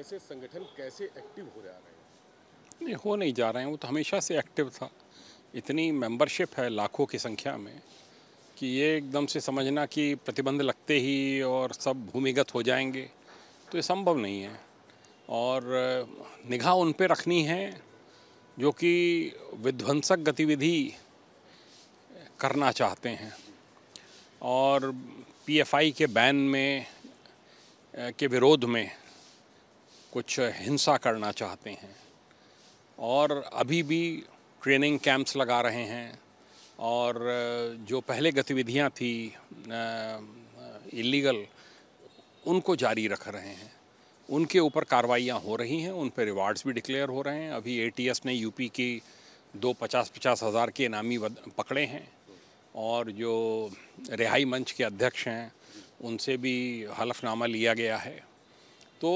जैसे संगठन कैसे एक्टिव हो जा रहे हैं नहीं हो नहीं जा रहे हैं वो तो हमेशा से एक्टिव था इतनी मेंबरशिप है लाखों की संख्या में कि ये एकदम से समझना कि प्रतिबंध लगते ही और सब भूमिगत हो जाएंगे तो ये संभव नहीं है और निगाह उन पर रखनी है जो कि विध्वंसक गतिविधि करना चाहते हैं और पीएफआई के बैन में के विरोध में कुछ हिंसा करना चाहते हैं और अभी भी ट्रेनिंग कैंप्स लगा रहे हैं और जो पहले गतिविधियां थी इलीगल उनको जारी रख रहे हैं उनके ऊपर कार्रवाइयाँ हो रही हैं उन पर रिवार्ड्स भी डिक्लेयर हो रहे हैं अभी एटीएस ने यूपी की दो पचास पचास हज़ार के इनामी पकड़े हैं और जो रिहाई मंच के अध्यक्ष हैं उनसे भी हलफनामा लिया गया है तो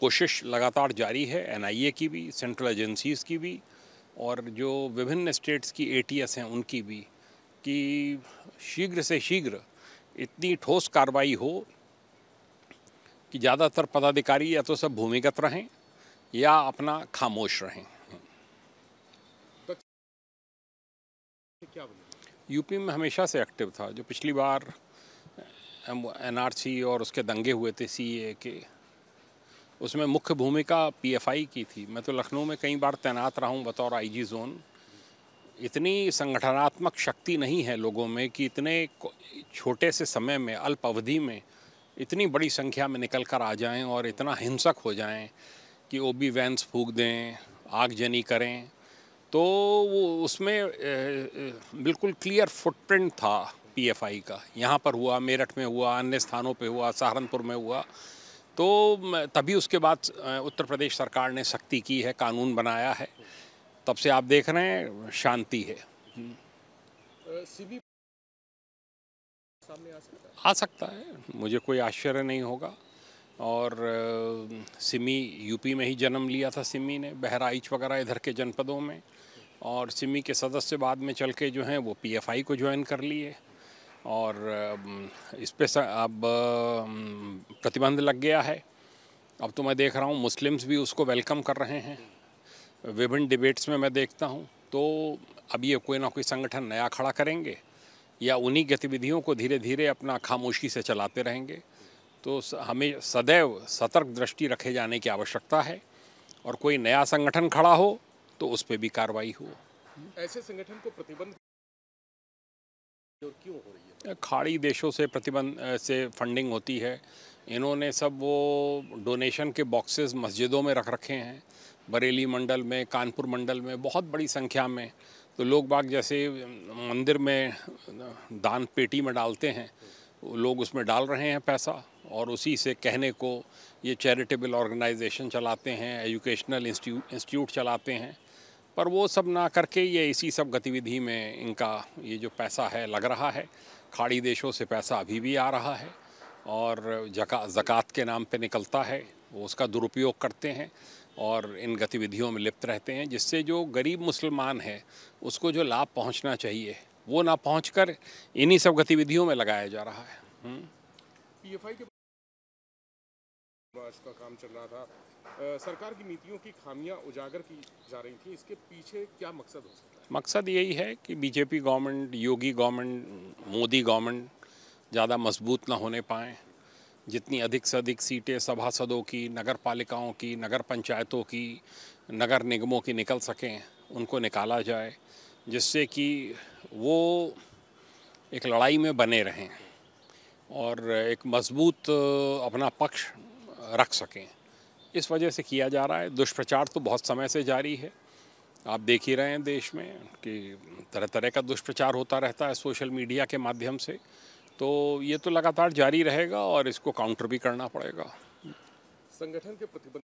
कोशिश लगातार जारी है एनआईए की भी सेंट्रल एजेंसीज़ की भी और जो विभिन्न स्टेट्स की एटीएस हैं उनकी भी कि शीघ्र से शीघ्र इतनी ठोस कार्रवाई हो कि ज़्यादातर पदाधिकारी या तो सब भूमिगत रहें या अपना खामोश रहें यूपी में हमेशा से एक्टिव था जो पिछली बार एनआरसी और उसके दंगे हुए थे सीए के उसमें मुख्य भूमिका पीएफआई की थी मैं तो लखनऊ में कई बार तैनात रहा हूँ बतौर आईजी जोन इतनी संगठनात्मक शक्ति नहीं है लोगों में कि इतने छोटे से समय में अल्प अवधि में इतनी बड़ी संख्या में निकल कर आ जाएँ और इतना हिंसक हो जाएँ कि ओ बी वैंस फूक दें आगजनी करें तो वो उसमें बिल्कुल क्लियर फुटप्रिंट था पीएफआई का यहाँ पर हुआ मेरठ में हुआ अन्य स्थानों पे हुआ सहारनपुर में हुआ तो तभी उसके बाद उत्तर प्रदेश सरकार ने सख्ती की है कानून बनाया है तब से आप देख रहे हैं शांति है आ सकता है मुझे कोई आश्चर्य नहीं होगा और सिमी यूपी में ही जन्म लिया था सिमी ने बहराइच वगैरह इधर के जनपदों में और सिमी के सदस्य बाद में चल के जो हैं वो पीएफआई को ज्वाइन कर लिए और इस पर अब प्रतिबंध लग गया है अब तो मैं देख रहा हूँ मुस्लिम्स भी उसको वेलकम कर रहे हैं विभिन्न डिबेट्स में मैं देखता हूँ तो अब ये कोई ना कोई संगठन नया खड़ा करेंगे या उन्हीं गतिविधियों को धीरे धीरे अपना खामोशी से चलाते रहेंगे तो हमें सदैव सतर्क दृष्टि रखे जाने की आवश्यकता है और कोई नया संगठन खड़ा हो तो उस पर भी कार्रवाई हो ऐसे संगठन को प्रतिबंध क्यों हो रही खाड़ी देशों से प्रतिबंध से फंडिंग होती है इन्होंने सब वो डोनेशन के बॉक्सेस मस्जिदों में रख रखे हैं बरेली मंडल में कानपुर मंडल में बहुत बड़ी संख्या में तो लोग बाग जैसे मंदिर में दान पेटी में डालते हैं लोग उसमें डाल रहे हैं पैसा और उसी से कहने को ये चैरिटेबल ऑर्गेनाइजेशन चलाते हैं एजुकेशनल इंस्टीट्यूट चलाते हैं पर वो सब ना करके ये इसी सब गतिविधि में इनका ये जो पैसा है लग रहा है खाड़ी देशों से पैसा अभी भी आ रहा है और जका के नाम पे निकलता है वो उसका दुरुपयोग करते हैं और इन गतिविधियों में लिप्त रहते हैं जिससे जो गरीब मुसलमान है उसको जो लाभ पहुंचना चाहिए वो ना पहुँच इन्हीं सब गतिविधियों में लगाया जा रहा है इसका हम्म। e काम चल रहा था सरकार की नीतियों की खामियां उजागर की जा रही थी इसके पीछे क्या मकसद हो सकता है मकसद यही है कि BJP government Yogi government Modi government ज़्यादा मजबूत ना होने पाएँ जितनी अधिक से अधिक सीटें सभासदों की नगर पालिकाओं की नगर पंचायतों की नगर निगमों की निकल सकें उनको निकाला जाए जिससे कि वो एक लड़ाई में बने रहें और एक मजबूत अपना पक्ष रख सकें इस वजह से किया जा रहा है दुष्प्रचार तो बहुत समय से जारी है आप देख ही रहे हैं देश में कि तरह तरह का दुष्प्रचार होता रहता है सोशल मीडिया के माध्यम से तो ये तो लगातार जारी रहेगा और इसको काउंटर भी करना पड़ेगा संगठन के प्रतिबंध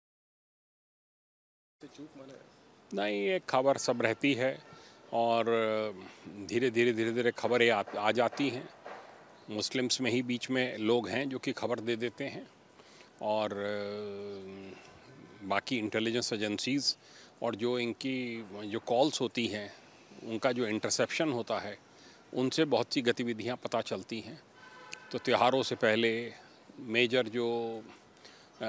नहीं एक खबर सब रहती है और धीरे धीरे धीरे धीरे खबरें आ, आ जाती हैं मुस्लिम्स में ही बीच में लोग हैं जो कि खबर दे देते हैं और बाकी इंटेलिजेंस एजेंसीज़ और जो इनकी जो कॉल्स होती हैं उनका जो इंटरसेप्शन होता है उनसे बहुत सी गतिविधियां पता चलती हैं तो त्योहारों से पहले मेजर जो आ,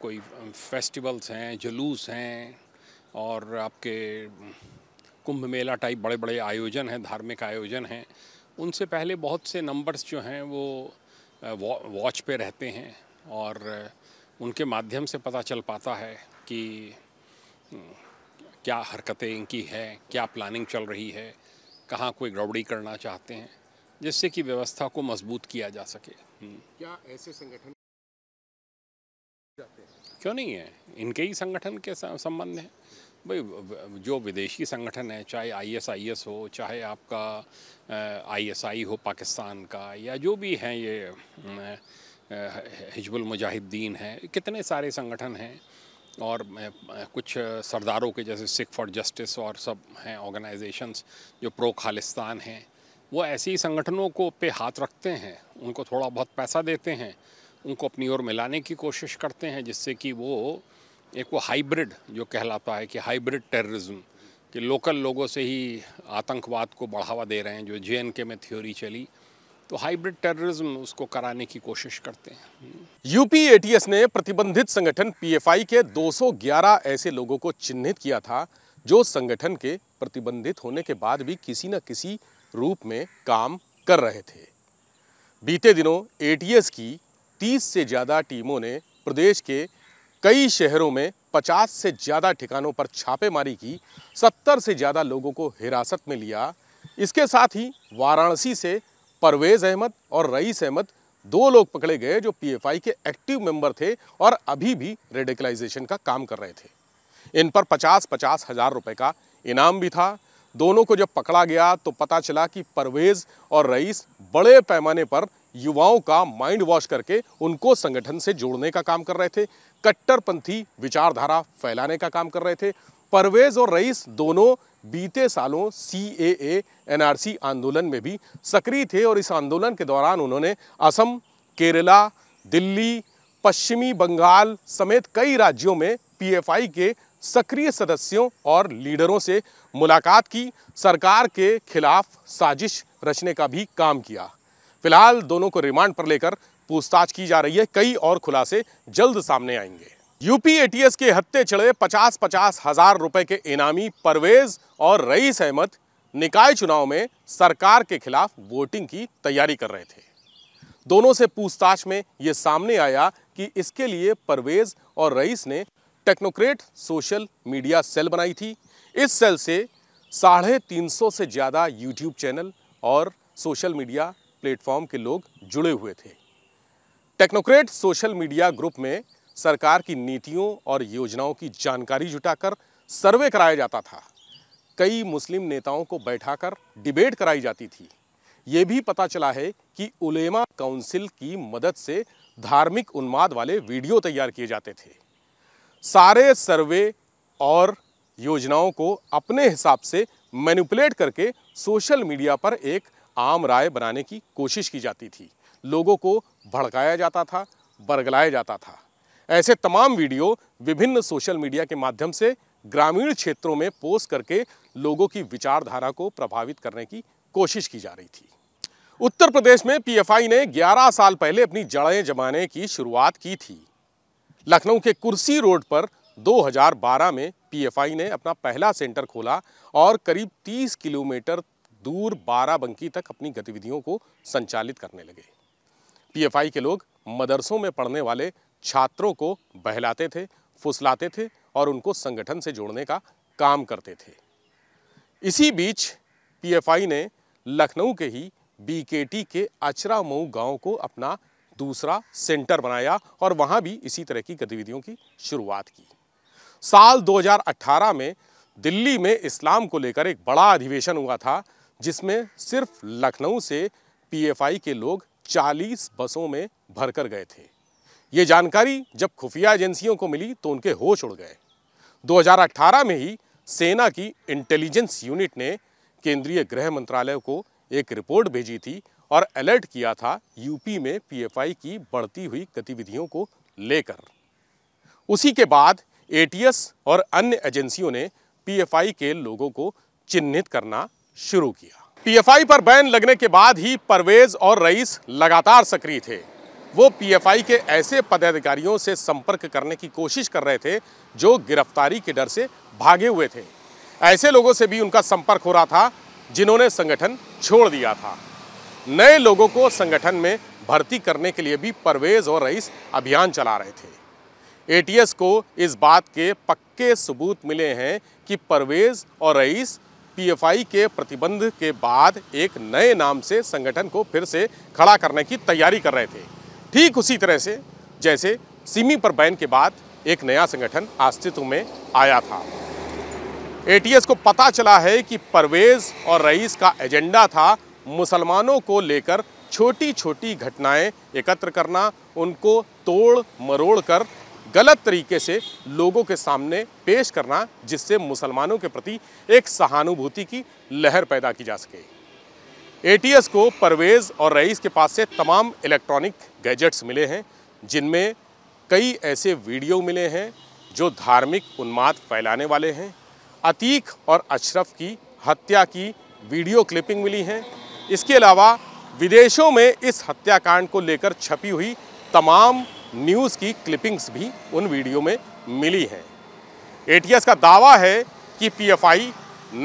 कोई फेस्टिवल्स हैं जुलूस हैं और आपके कुंभ मेला टाइप बड़े बड़े आयोजन हैं धार्मिक आयोजन हैं उनसे पहले बहुत से नंबर्स जो हैं वो वॉच पे रहते हैं और उनके माध्यम से पता चल पाता है कि क्या हरकतें इनकी है क्या प्लानिंग चल रही है कहाँ कोई गड़बड़ी करना चाहते हैं जिससे कि व्यवस्था को मजबूत किया जा सके हम्म। क्या ऐसे संगठन क्यों नहीं है इनके ही संगठन के संबंध है भाई जो विदेशी संगठन है चाहे आईएसआईएस हो चाहे आपका आईएसआई हो पाकिस्तान का या जो भी हैं ये हिजबुल मुजाहिदीन है कितने सारे संगठन हैं और कुछ सरदारों के जैसे सिख फॉर जस्टिस और सब हैं ऑर्गेनाइजेशंस जो प्रो खालिस्तान हैं वो ऐसे ही संगठनों को पे हाथ रखते हैं उनको थोड़ा बहुत पैसा देते हैं उनको अपनी ओर मिलाने की कोशिश करते हैं जिससे कि वो एक वो हाइब्रिड जो कहलाता है कि हाइब्रिड टेररिज्म कि लोकल लोगों से ही आतंकवाद को बढ़ावा दे रहे हैं जो जे में थ्योरी चली तो हाइब्रिड टेररिज्म उसको कराने की कोशिश करते हैं यूपी एटीएस ने प्रतिबंधित संगठन पीएफआई के 211 ऐसे लोगों को चिन्हित किया था जो संगठन के प्रतिबंधित होने के बाद भी किसी न किसी रूप में काम कर रहे थे बीते दिनों एटीएस की 30 से ज़्यादा टीमों ने प्रदेश के कई शहरों में 50 से ज़्यादा ठिकानों पर छापेमारी की 70 से ज़्यादा लोगों को हिरासत में लिया इसके साथ ही वाराणसी से परवेज़ अहमद और रईस अहमद दो लोग पकड़े गए जो पीएफआई के एक्टिव मेंबर थे और अभी भी रेडिकलाइजेशन का काम कर रहे थे इन पर पचास पचास हज़ार रुपए का इनाम भी था दोनों को जब पकड़ा गया तो पता चला कि परवेज़ और रईस बड़े पैमाने पर युवाओं का माइंड वॉश करके उनको संगठन से जोड़ने का काम कर रहे थे कट्टरपंथी विचारधारा फैलाने का काम कर रहे थे परवेज़ और रईस दोनों बीते सालों सी ए एनआरसी आंदोलन में भी सक्रिय थे और इस आंदोलन के दौरान उन्होंने असम केरला दिल्ली पश्चिमी बंगाल समेत कई राज्यों में पीएफआई के सक्रिय सदस्यों और लीडरों से मुलाकात की सरकार के खिलाफ साजिश रचने का भी काम किया फिलहाल दोनों को रिमांड पर लेकर पूछताछ की जा रही है कई और खुलासे जल्द सामने आएंगे यूपी एटीएस के हत्ते चढ़े पचास पचास हजार रुपए के इनामी परवेज और रईस अहमद निकाय चुनाव में सरकार के खिलाफ वोटिंग की तैयारी कर रहे थे दोनों से पूछताछ में ये सामने आया कि इसके लिए परवेज और रईस ने टेक्नोक्रेट सोशल मीडिया सेल बनाई थी इस सेल से साढ़े तीन सौ से ज़्यादा यूट्यूब चैनल और सोशल मीडिया प्लेटफॉर्म के लोग जुड़े हुए थे टेक्नोक्रेट सोशल मीडिया ग्रुप में सरकार की नीतियों और योजनाओं की जानकारी जुटाकर सर्वे कराया जाता था कई मुस्लिम नेताओं को बैठाकर डिबेट कराई जाती थी ये भी पता चला है कि उलेमा काउंसिल की मदद से धार्मिक उन्माद वाले वीडियो तैयार किए जाते थे सारे सर्वे और योजनाओं को अपने हिसाब से मैनिपुलेट करके सोशल मीडिया पर एक आम राय बनाने की कोशिश की जाती थी लोगों को भड़काया जाता था बरगलाया जाता था ऐसे तमाम वीडियो विभिन्न सोशल मीडिया के माध्यम से ग्रामीण क्षेत्रों में पोस्ट करके लोगों की विचारधारा को प्रभावित करने की कोशिश की जा रही थी उत्तर प्रदेश में पीएफआई ने 11 साल पहले अपनी जड़ें जमाने की शुरुआत की थी लखनऊ के कुर्सी रोड पर 2012 में पीएफआई ने अपना पहला सेंटर खोला और करीब 30 किलोमीटर दूर बाराबंकी तक अपनी गतिविधियों को संचालित करने लगे पीएफआई के लोग मदरसों में पढ़ने वाले छात्रों को बहलाते थे फुसलाते थे और उनको संगठन से जोड़ने का काम करते थे इसी बीच पीएफआई ने लखनऊ के ही बीकेटी के अचरा मऊ गाँव को अपना दूसरा सेंटर बनाया और वहाँ भी इसी तरह की गतिविधियों की शुरुआत की साल 2018 में दिल्ली में इस्लाम को लेकर एक बड़ा अधिवेशन हुआ था जिसमें सिर्फ लखनऊ से पीएफआई के लोग 40 बसों में भरकर गए थे ये जानकारी जब खुफिया एजेंसियों को मिली तो उनके होश उड़ गए 2018 में ही सेना की इंटेलिजेंस यूनिट ने केंद्रीय गृह मंत्रालय को एक रिपोर्ट भेजी थी और अलर्ट किया था यूपी में पीएफआई की बढ़ती हुई गतिविधियों को लेकर उसी के बाद एटीएस और अन्य एजेंसियों ने पीएफआई के लोगों को चिन्हित करना शुरू किया पीएफआई पर बैन लगने के बाद ही परवेज और रईस लगातार सक्रिय थे वो पीएफआई के ऐसे पदाधिकारियों से संपर्क करने की कोशिश कर रहे थे जो गिरफ्तारी के डर से भागे हुए थे ऐसे लोगों से भी उनका संपर्क हो रहा था जिन्होंने संगठन छोड़ दिया था नए लोगों को संगठन में भर्ती करने के लिए भी परवेज और रईस अभियान चला रहे थे एटीएस को इस बात के पक्के सबूत मिले हैं कि परवेज और रईस पीएफआई के प्रतिबंध के बाद एक नए नाम से संगठन को फिर से खड़ा करने की तैयारी कर रहे थे ठीक उसी तरह से जैसे सिमी पर बैन के बाद एक नया संगठन अस्तित्व में आया था एटीएस को पता चला है कि परवेज़ और रईस का एजेंडा था मुसलमानों को लेकर छोटी छोटी घटनाएं एकत्र करना उनको तोड़ मरोड़ कर गलत तरीके से लोगों के सामने पेश करना जिससे मुसलमानों के प्रति एक सहानुभूति की लहर पैदा की जा सके एटीएस को परवेज़ और रईस के पास से तमाम इलेक्ट्रॉनिक गैजेट्स मिले हैं जिनमें कई ऐसे वीडियो मिले हैं जो धार्मिक उन्माद फैलाने वाले हैं अतीक और अशरफ की हत्या की वीडियो क्लिपिंग मिली हैं इसके अलावा विदेशों में इस हत्याकांड को लेकर छपी हुई तमाम न्यूज़ की क्लिपिंग्स भी उन वीडियो में मिली हैं एटीएस का दावा है कि पीएफआई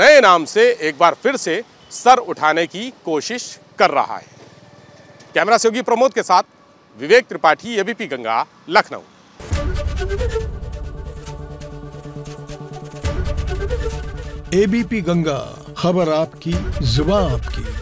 नए नाम से एक बार फिर से सर उठाने की कोशिश कर रहा है कैमरा सहयोगी प्रमोद के साथ विवेक त्रिपाठी एबीपी गंगा लखनऊ एबीपी गंगा खबर आपकी जुबा आपकी